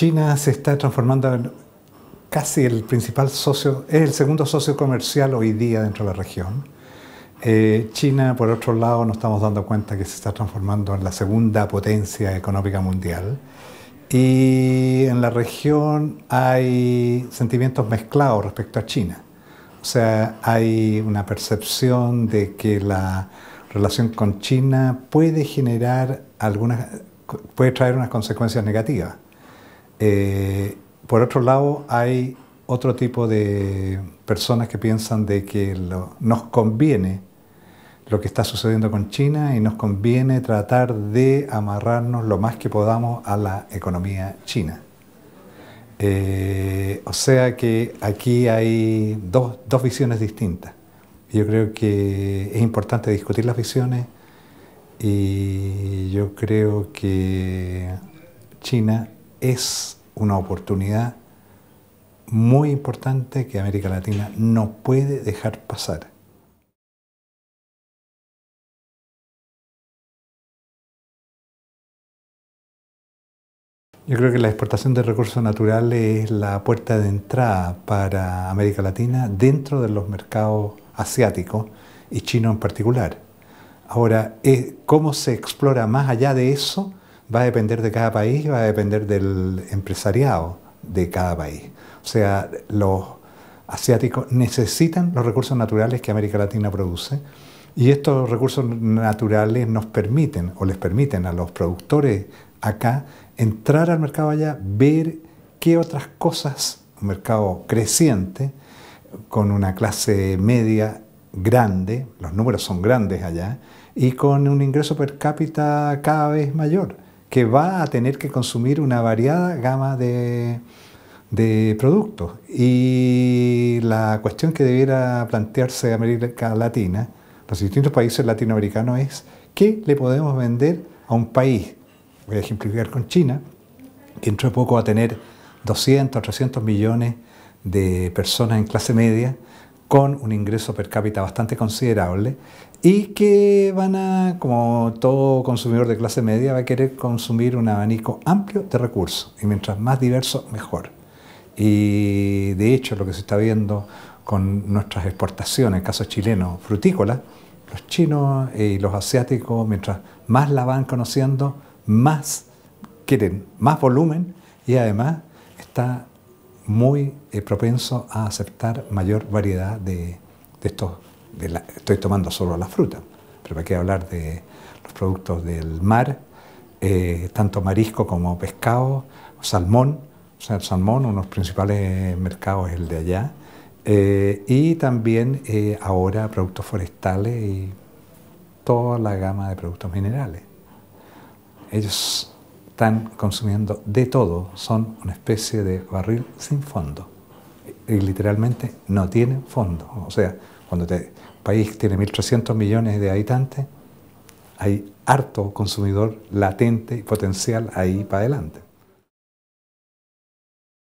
China se está transformando en casi el principal socio, es el segundo socio comercial hoy día dentro de la región. Eh, China, por otro lado, nos estamos dando cuenta que se está transformando en la segunda potencia económica mundial. Y en la región hay sentimientos mezclados respecto a China. O sea, hay una percepción de que la relación con China puede generar algunas, puede traer unas consecuencias negativas. Eh, por otro lado, hay otro tipo de personas que piensan de que nos conviene lo que está sucediendo con China y nos conviene tratar de amarrarnos lo más que podamos a la economía china. Eh, o sea que aquí hay dos, dos visiones distintas. Yo creo que es importante discutir las visiones y yo creo que China es una oportunidad muy importante que América Latina no puede dejar pasar. Yo creo que la exportación de recursos naturales es la puerta de entrada para América Latina dentro de los mercados asiáticos y chino en particular. Ahora, eh, cómo se explora más allá de eso va a depender de cada país y va a depender del empresariado de cada país. O sea, los asiáticos necesitan los recursos naturales que América Latina produce y estos recursos naturales nos permiten o les permiten a los productores acá entrar al mercado allá, ver qué otras cosas, un mercado creciente, con una clase media grande, los números son grandes allá, y con un ingreso per cápita cada vez mayor que va a tener que consumir una variada gama de, productos. Y la cuestión que debiera plantearse América Latina, los distintos países latinoamericanos, es qué le podemos vender a un país. Voy a ejemplificar con China, que dentro de poco va a tener 200 300 millones de personas en clase media con un ingreso per cápita bastante considerable y que van a, como todo consumidor de clase media, va a querer consumir un abanico amplio de recursos y mientras más diverso, mejor. Y de hecho lo que se está viendo con nuestras exportaciones, en el caso chileno, frutícola, los chinos y los asiáticos, mientras más la van conociendo, más quieren, más volumen y además está muy eh, propenso a aceptar mayor variedad de, estos. estoy tomando solo las fruta... pero hay que hablar de los productos del mar, eh, tanto marisco como pescado, salmón, o sea, el salmón, uno de los principales mercados es el de allá, eh, y también ahora productos forestales y toda la gama de productos minerales. Ellos están consumiendo de todo, son una especie de barril sin fondo. Y literalmente no tienen fondo. O sea, cuando un país tiene 1.300 millones de habitantes, hay harto consumidor latente y potencial ahí para adelante.